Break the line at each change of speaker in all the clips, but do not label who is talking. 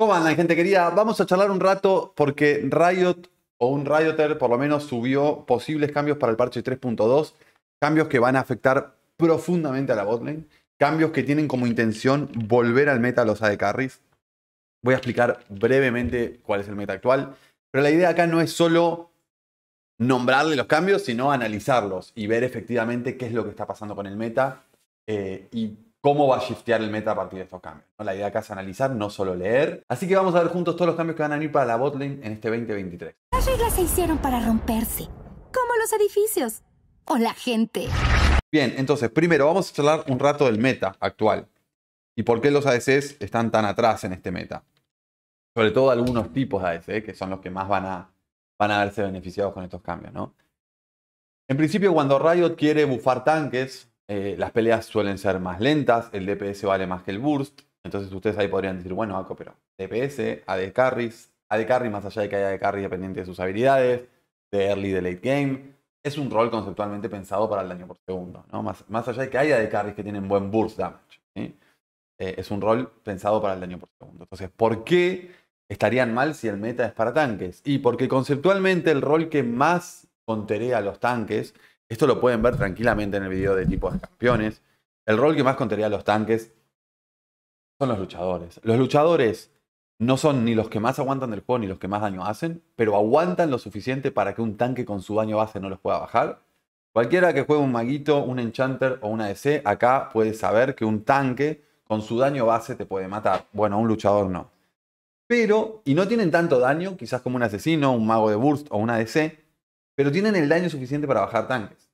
¿Cómo andan, gente querida? Vamos a charlar un rato porque Riot o un Rioter por lo menos subió posibles cambios para el parche 3.2, cambios que van a afectar profundamente a la botlane, cambios que tienen como intención volver al meta a los AD carries. Voy a explicar brevemente cuál es el meta actual, pero la idea acá no es solo nombrarle los cambios, sino analizarlos y ver efectivamente qué es lo que está pasando con el meta eh, y cómo va a shiftear el meta a partir de estos cambios. La idea acá es analizar, no solo leer. Así que vamos a ver juntos todos los cambios que van a venir para la botlane en este 2023. Las reglas se hicieron para romperse, como los edificios o la gente. Bien, entonces, primero vamos a hablar un rato del meta actual y por qué los ADCs están tan atrás en este meta. Sobre todo algunos tipos de ADC, ¿eh? que son los que más van a, van a verse beneficiados con estos cambios, ¿no? En principio, cuando Riot quiere bufar tanques, eh, las peleas suelen ser más lentas, el DPS vale más que el burst. Entonces ustedes ahí podrían decir, bueno, Aco, pero DPS, AD carries, AD carry más allá de que haya AD Carries dependiente de sus habilidades, de early, de late game, es un rol conceptualmente pensado para el daño por segundo, ¿no? Más, más allá de que haya AD carries que tienen buen burst damage, eh, es un rol pensado para el daño por segundo. Entonces, ¿por qué estarían mal si el meta es para tanques? Y porque conceptualmente el rol que más conterea a los tanques esto lo pueden ver tranquilamente en el video de tipos de campeones. El rol que más contaría a los tanques son los luchadores. Los luchadores no son ni los que más aguantan del juego ni los que más daño hacen, pero aguantan lo suficiente para que un tanque con su daño base no los pueda bajar. Cualquiera que juegue un maguito, un enchanter o una DC, e acá puede saber que un tanque con su daño base te puede matar. Bueno, un luchador no. Pero, y no tienen tanto daño, quizás como un asesino, un mago de burst o una DC, e pero tienen el daño suficiente para bajar tanques.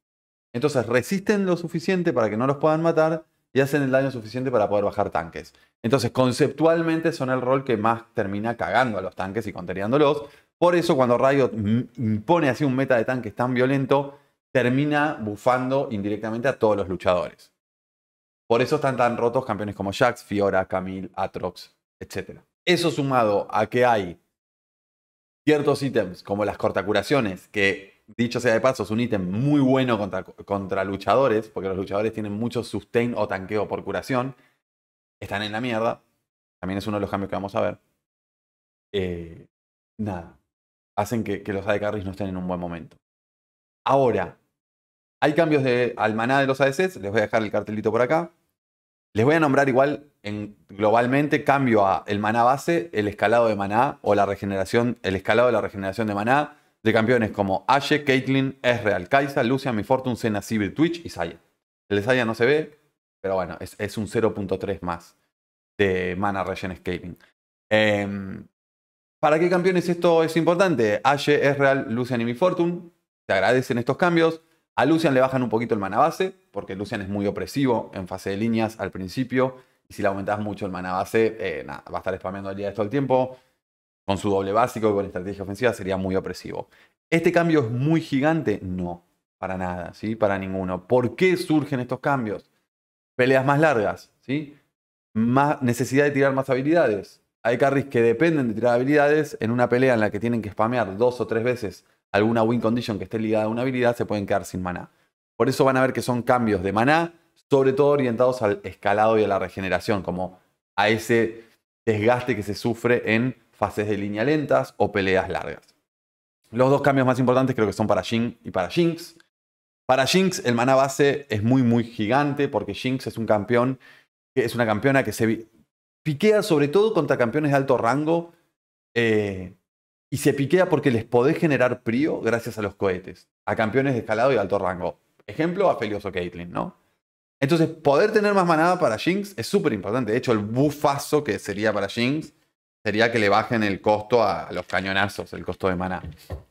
Entonces resisten lo suficiente para que no los puedan matar y hacen el daño suficiente para poder bajar tanques. Entonces, conceptualmente son el rol que más termina cagando a los tanques y conteriándolos. Por eso, cuando Riot impone así un meta de tanques tan violento, termina bufando indirectamente a todos los luchadores. Por eso están tan rotos campeones como Jax, Fiora, Camille, Atrox, etc. Eso sumado a que hay ciertos ítems, como las cortacuraciones, que dicho sea de paso, es un ítem muy bueno contra, luchadores, porque los luchadores tienen mucho sustain o tanqueo por curación, están en la mierda. También es uno de los cambios que vamos a ver. Eh, nada, hacen que, los AD carries no estén en un buen momento. Ahora, hay cambios de almaná de los ADCs, les voy a dejar el cartelito por acá. Les voy a nombrar igual globalmente cambio a el maná base, el escalado de maná o la regeneración, el escalado de la regeneración de maná de campeones como Ashe, Caitlyn, Ezreal, Kaisa, Lucian, Mi Fortune, Senna, Sivir, Twitch y Saya. El de Saya no se ve, pero bueno, es, un 0.3 más de mana regen scaling. Em, ¿Para qué campeones esto es importante? Ashe, Ezreal, Lucian y Mi Fortune te agradecen estos cambios. A Lucian le bajan un poquito el mana base, porque Lucian es muy opresivo en fase de líneas al principio y si le aumentas mucho el mana base, eh, nada, va a estar spameando habilidades todo el tiempo. Con su doble básico y con estrategia ofensiva sería muy opresivo. ¿Este cambio es muy gigante? No, para nada, ¿sí? Para ninguno. ¿Por qué surgen estos cambios? Peleas más largas, ¿sí? Más necesidad de tirar más habilidades. Hay carries que dependen de tirar habilidades. En una pelea en la que tienen que spamear dos o tres veces alguna win condition que esté ligada a una habilidad, se pueden quedar sin maná. Por eso van a ver que son cambios de maná, sobre todo orientados al escalado y a la regeneración, como a ese desgaste que se sufre en fases de línea lentas o peleas largas. Los dos cambios más importantes creo que son para Jinx y para Jinx. Para Jinx el mana base es muy muy gigante porque Jinx es un campeón, es una campeona que se piquea sobre todo contra campeones de alto rango eh, y se piquea porque les podés generar prio gracias a los cohetes, a campeones de escalado y alto rango. Ejemplo, a Felioso Caitlyn, ¿no? Entonces, poder tener más manada para Jinx es súper importante. De hecho, el bufazo que sería para Jinx sería que le bajen el costo a los cañonazos, el costo de maná.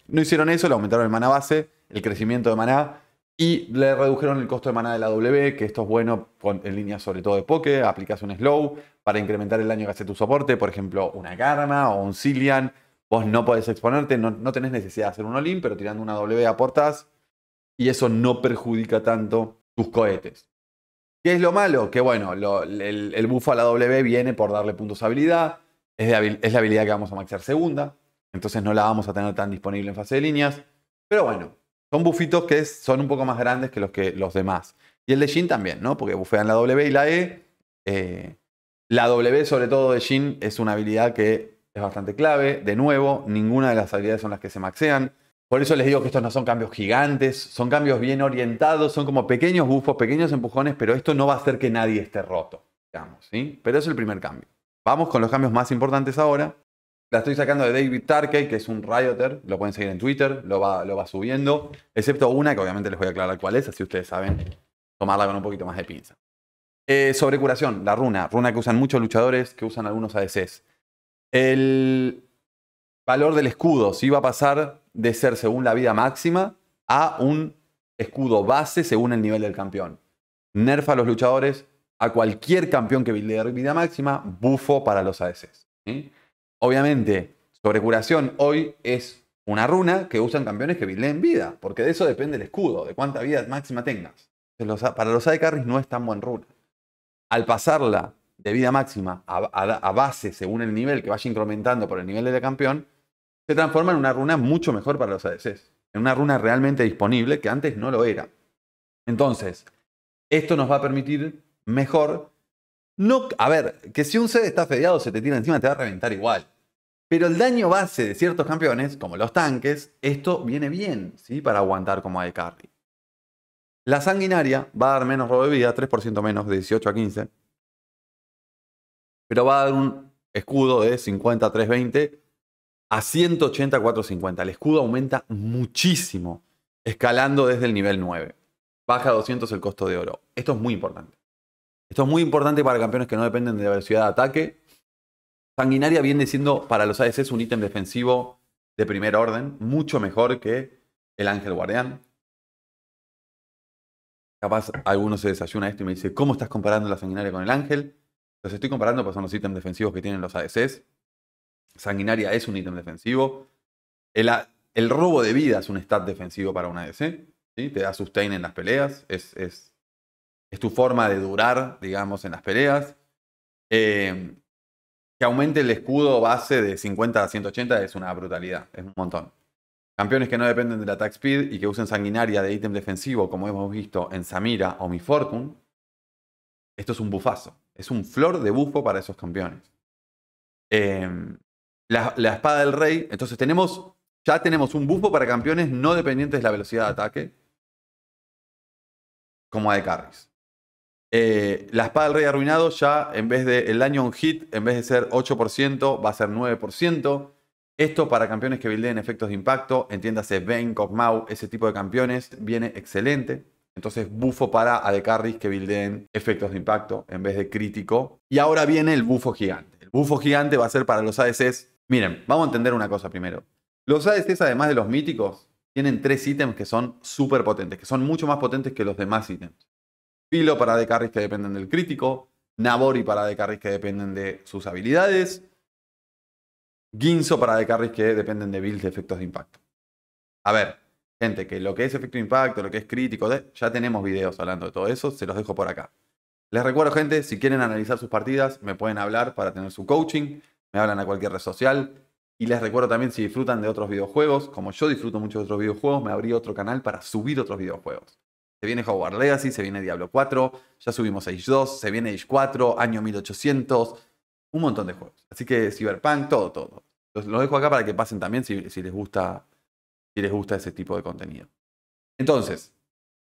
No hicieron eso, le aumentaron el maná base, el crecimiento de maná y le redujeron el costo de maná de la W, que esto es bueno en línea sobre todo de poke. Aplicas un slow para incrementar el daño que hace tu soporte, por ejemplo, una Karma o un Cilian, Vos no podés exponerte, no, tenés necesidad de hacer un all pero tirando una W aportas y eso no perjudica tanto tus cohetes. ¿Qué es lo malo? Que bueno, el, el, buffo a la W viene por darle puntos a habilidad. Es, la habilidad que vamos a maxear segunda. Entonces no la vamos a tener tan disponible en fase de líneas. Pero bueno, son bufitos que son un poco más grandes que los, que, los demás. Y el de Jin también, ¿no? Porque bufean la W y la E. Eh, la W, sobre todo de Jin, es una habilidad que es bastante clave. De nuevo, ninguna de las habilidades son las que se maxean. Por eso les digo que estos no son cambios gigantes, son cambios bien orientados, son como pequeños bufos, pequeños empujones, pero esto no va a hacer que nadie esté roto, digamos, ¿sí? Pero es el primer cambio. Vamos con los cambios más importantes ahora. La estoy sacando de David Tarkey, que es un rioter, lo pueden seguir en Twitter, lo va, subiendo, excepto una que obviamente les voy a aclarar cuál es, así ustedes saben tomarla con un poquito más de pinza. Eh, sobre curación, la runa, runa que usan muchos luchadores, que usan algunos ADCs. El, valor del escudo, si va a pasar de ser según la vida máxima a un escudo base según el nivel del campeón. nerfa a los luchadores, a cualquier campeón que de vida máxima, bufo para los ADCs. Obviamente, sobre curación, hoy es una runa que usan campeones que en vida, porque de eso depende el escudo, de cuánta vida máxima tengas. para los AD carries no es tan buena runa. Al pasarla de vida máxima a, base según el nivel que vaya incrementando por el nivel del campeón, se transforma en una runa mucho mejor para los ADCs. En una runa realmente disponible que antes no lo era. Entonces, esto nos va a permitir mejor. No, a ver, que si un CD está fedeado, se te tira encima, te va a reventar igual. Pero el daño base de ciertos campeones, como los tanques, esto viene bien, ¿sí? Para aguantar como hay carry. La sanguinaria va a dar menos robo de vida, 3% menos, de 18 a 15. Pero va a dar un escudo de 50 a 320 a 180, 450. El escudo aumenta muchísimo, escalando desde el nivel 9. Baja a 200 el costo de oro. Esto es muy importante. Esto es muy importante para campeones que no dependen de la velocidad de ataque. Sanguinaria viene siendo para los ADCs un ítem defensivo de primer orden, mucho mejor que el Ángel Guardián. Capaz alguno se desayuna esto y me dice, ¿cómo estás comparando la sanguinaria con el Ángel? Los estoy comparando porque son los ítems defensivos que tienen los ADCs. Sanguinaria es un ítem defensivo. El, robo de vida es un stat defensivo para una DC. Te da sustain en las peleas. Es, tu forma de durar, digamos, en las peleas. Eh, que aumente el escudo base de 50 a 180 es una brutalidad. Es un montón. Campeones que no dependen del attack speed y que usen sanguinaria de ítem defensivo, como hemos visto en Samira o Mi Fortune. Esto es un bufazo. Es un flor de bufo para esos campeones. Eh, la, espada del rey. Entonces tenemos, ya tenemos un bufo para campeones no dependientes de la velocidad de ataque, como a eh, la espada del rey arruinado ya en vez de el daño on hit, en vez de ser 8%, va a ser 9%. Esto para campeones que bilden efectos de impacto, entiéndase Vayne, Kog'Maw, ese tipo de campeones, viene excelente. Entonces, bufo para AD que bilden efectos de impacto en vez de crítico. Y ahora viene el bufo gigante. El bufo gigante va a ser para los ADCs Miren, vamos a entender una cosa primero. Los ADCs, además de los míticos, tienen tres ítems que son súper potentes, que son mucho más potentes que los demás ítems. Pilo para de carries que dependen del crítico, Nabori para de carries que dependen de sus habilidades, Ginzo para de carries que dependen de builds de efectos de impacto. A ver, gente, que lo que es efecto de impacto, lo que es crítico, ya tenemos videos hablando de todo eso, se los dejo por acá. Les recuerdo, gente, si quieren analizar sus partidas, me pueden hablar para tener su coaching me hablan a cualquier red social. Y les recuerdo también si disfrutan de otros videojuegos, como yo disfruto mucho de otros videojuegos, me abrí otro canal para subir otros videojuegos. Se viene Hogwarts Legacy, se viene Diablo 4, ya subimos Age 2, se viene Age 4, año 1800, un montón de juegos. Así que Cyberpunk, todo, todo. Los, dejo acá para que pasen también si, les gusta, si les gusta ese tipo de contenido. Entonces,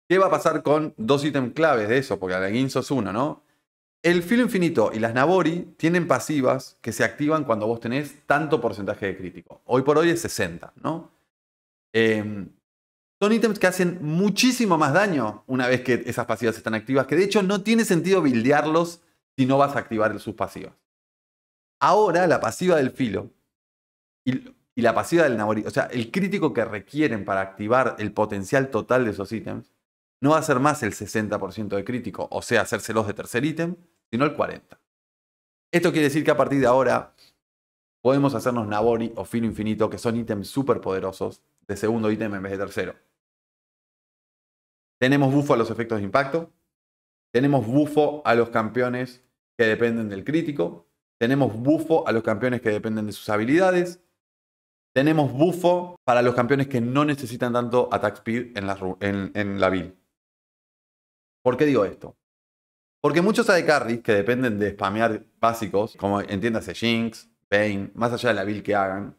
¿qué va a pasar con dos ítems claves de eso? Porque a la es uno, ¿no? El filo infinito y las Nabori tienen pasivas que se activan cuando vos tenés tanto porcentaje de crítico. Hoy por hoy es 60, ¿no? Em, son ítems que hacen muchísimo más daño una vez que esas pasivas están activas, que de hecho no tiene sentido bildearlos si no vas a activar sus pasivas. Ahora la pasiva del filo y, y la pasiva del Nabori, o sea, el crítico que requieren para activar el potencial total de esos ítems, no va a ser más el 60% de crítico, o sea, hacérselos de tercer ítem, sino el 40. Esto quiere decir que a partir de ahora podemos hacernos Nabori o fino Infinito, que son ítems super poderosos, de segundo ítem en vez de tercero. Tenemos bufo a los efectos de impacto, tenemos bufo a los campeones que dependen del crítico, tenemos bufo a los campeones que dependen de sus habilidades, tenemos bufo para los campeones que no necesitan tanto attack speed en la, en, en la build. ¿Por qué digo esto? Porque muchos AD carries que dependen de spamear básicos, como entiéndase Jinx, Pain, más allá de la build que hagan,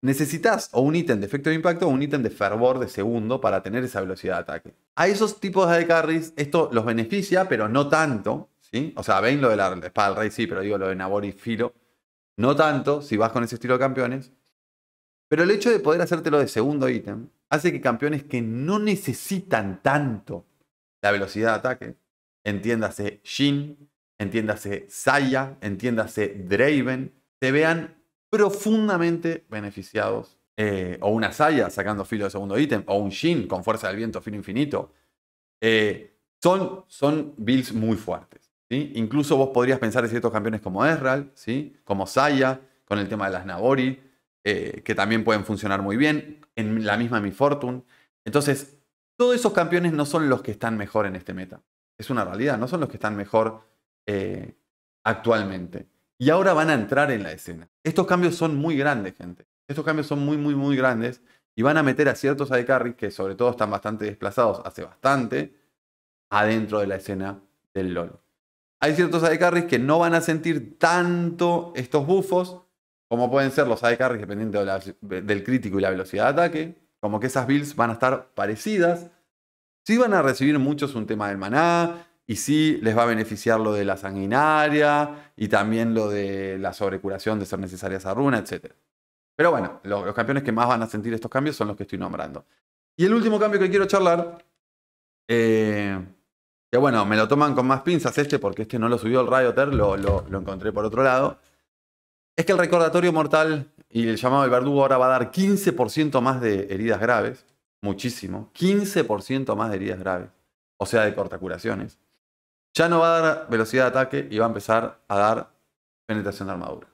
necesitas o un ítem de efecto de impacto o un ítem de fervor de segundo para tener esa velocidad de ataque. A esos tipos de AD carries esto los beneficia, pero no tanto. ¿sí? O sea, ven lo de la espada del rey, sí, pero digo lo de Nabor y Filo. No tanto si vas con ese estilo de campeones. Pero el hecho de poder hacértelo de segundo ítem hace que campeones que no necesitan tanto la velocidad de ataque entiéndase Shin, entiéndase Saya, entiéndase Draven, se vean profundamente beneficiados. Eh, o una Saya sacando filo de segundo ítem, o un Shin con fuerza del viento, filo infinito. Eh, son, son builds muy fuertes. Incluso vos podrías pensar en ciertos campeones como Ezreal, ¿sí? como Saya, con el tema de las Nabori, eh, que también pueden funcionar muy bien, en la misma Mi Fortune. Entonces, todos esos campeones no son los que están mejor en este meta es una realidad, no son los que están mejor eh, actualmente. Y ahora van a entrar en la escena. Estos cambios son muy grandes, gente. Estos cambios son muy, muy, muy grandes y van a meter a ciertos AD que sobre todo están bastante desplazados hace bastante adentro de la escena del LOL. Hay ciertos AD que no van a sentir tanto estos buffos como pueden ser los AD dependiendo del crítico y la velocidad de ataque, como que esas builds van a estar parecidas, Sí van a recibir muchos un tema del maná, y sí les va a beneficiar lo de la sanguinaria, y también lo de la sobrecuración de ser necesarias esa runa, etc. Pero bueno, los, campeones que más van a sentir estos cambios son los que estoy nombrando. Y el último cambio que quiero charlar, eh, que bueno, me lo toman con más pinzas este, porque este no lo subió el Rioter, lo, lo, encontré por otro lado, es que el recordatorio mortal y el llamado el verdugo ahora va a dar 15% más de heridas graves muchísimo, 15% más de heridas graves, o sea, de cortacuraciones. Ya no va a dar velocidad de ataque y va a empezar a dar penetración de armadura.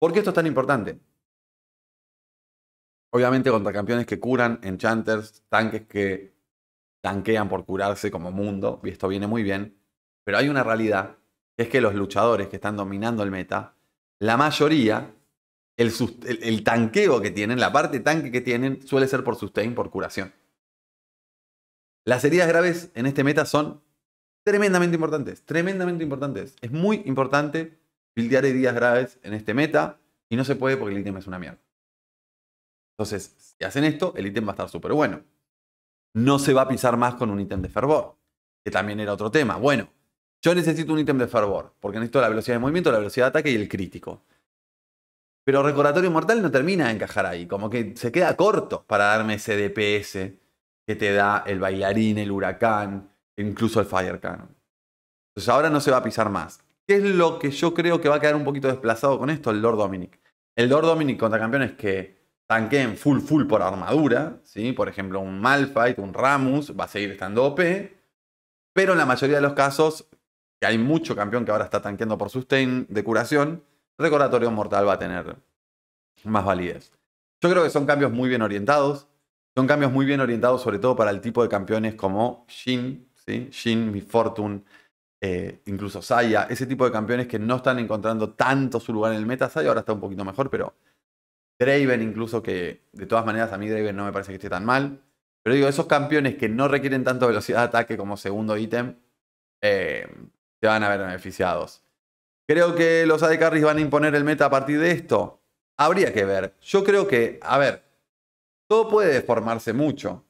¿Por qué esto es tan importante? Obviamente contra campeones que curan, enchanters, tanques que tanquean por curarse como mundo, y esto viene muy bien, pero hay una realidad, es que los luchadores que están dominando el meta, la mayoría el, tanqueo que tienen, la parte tanque que tienen, suele ser por sustain, por curación. Las heridas graves en este meta son tremendamente importantes, tremendamente importantes. Es muy importante buildear heridas graves en este meta y no se puede porque el ítem es una mierda. Entonces, si hacen esto, el ítem va a estar súper bueno. No se va a pisar más con un ítem de fervor, que también era otro tema. Bueno, yo necesito un ítem de fervor, porque necesito la velocidad de movimiento, la velocidad de ataque y el crítico. Pero Recordatorio mortal no termina de encajar ahí, como que se queda corto para darme ese DPS que te da el bailarín, el huracán, incluso el Fire Cannon. Entonces ahora no se va a pisar más. ¿Qué es lo que yo creo que va a quedar un poquito desplazado con esto? El Lord Dominic. El Lord Dominic contra campeones que tanqueen full full por armadura, ¿sí? Por ejemplo, un Malphite, un Ramus, va a seguir estando OP. Pero en la mayoría de los casos, que hay mucho campeón que ahora está tanqueando por sustain de curación, Recordatorio Mortal va a tener más validez. Yo creo que son cambios muy bien orientados. Son cambios muy bien orientados, sobre todo para el tipo de campeones como Shin, ¿sí? Shin, Mi Fortune, eh, incluso Saya. Ese tipo de campeones que no están encontrando tanto su lugar en el meta. Saya ahora está un poquito mejor, pero Draven, incluso que de todas maneras a mí Draven no me parece que esté tan mal. Pero digo, esos campeones que no requieren tanto velocidad de ataque como segundo ítem, eh, se van a ver beneficiados. Creo que los AD van a imponer el meta a partir de esto. Habría que ver. Yo creo que, a ver, todo puede deformarse mucho.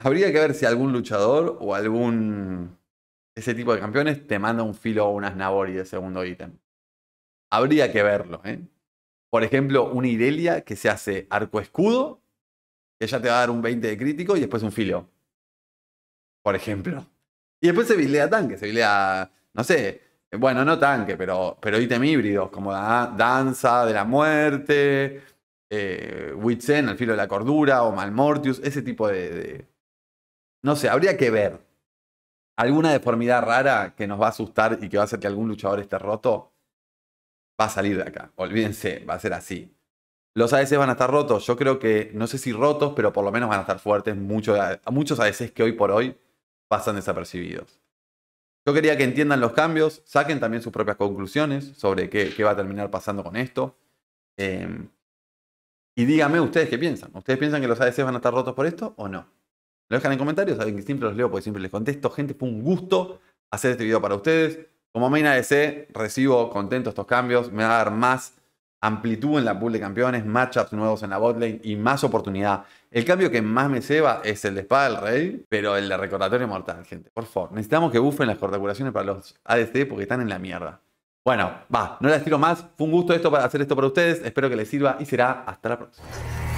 Habría que ver si algún luchador o algún. ese tipo de campeones te manda un filo o unas Nabori de segundo ítem. Habría que verlo, ¿eh? Por ejemplo, una Irelia que se hace arco escudo, que ya te va a dar un 20 de crítico y después un filo. Por ejemplo. Y después se vilea tanque, se vilea, no sé, bueno, no tanque, pero, pero ítem híbridos, como Danza de la Muerte, eh, Witzen, Al Filo de la Cordura, o Malmortius, ese tipo de, No sé, habría que ver. Alguna deformidad rara que nos va a asustar y que va a hacer que algún luchador esté roto, va a salir de acá. Olvídense, va a ser así. Los ADCs van a estar rotos. Yo creo que, no sé si rotos, pero por lo menos van a estar fuertes. Muchos, muchos ADCs que hoy por hoy pasan desapercibidos. Yo quería que entiendan los cambios, saquen también sus propias conclusiones sobre qué, va a terminar pasando con esto. Em, y díganme ustedes qué piensan. ¿Ustedes piensan que los ADCs van a estar rotos por esto o no? Lo dejan en comentarios, saben que siempre los leo porque siempre les contesto. Gente, fue un gusto hacer este video para ustedes. Como main ADC, recibo contento estos cambios, me va a dar más amplitud en la pool de campeones, matchups nuevos en la botlane y más oportunidad. El cambio que más me ceba es el de espada del rey, pero el de recordatorio mortal, gente. Por favor, necesitamos que bufen las cortaculaciones para los ADC porque están en la mierda. Bueno, va, no les tiro más. Fue un gusto esto para hacer esto para ustedes. Espero que les sirva y será hasta la próxima.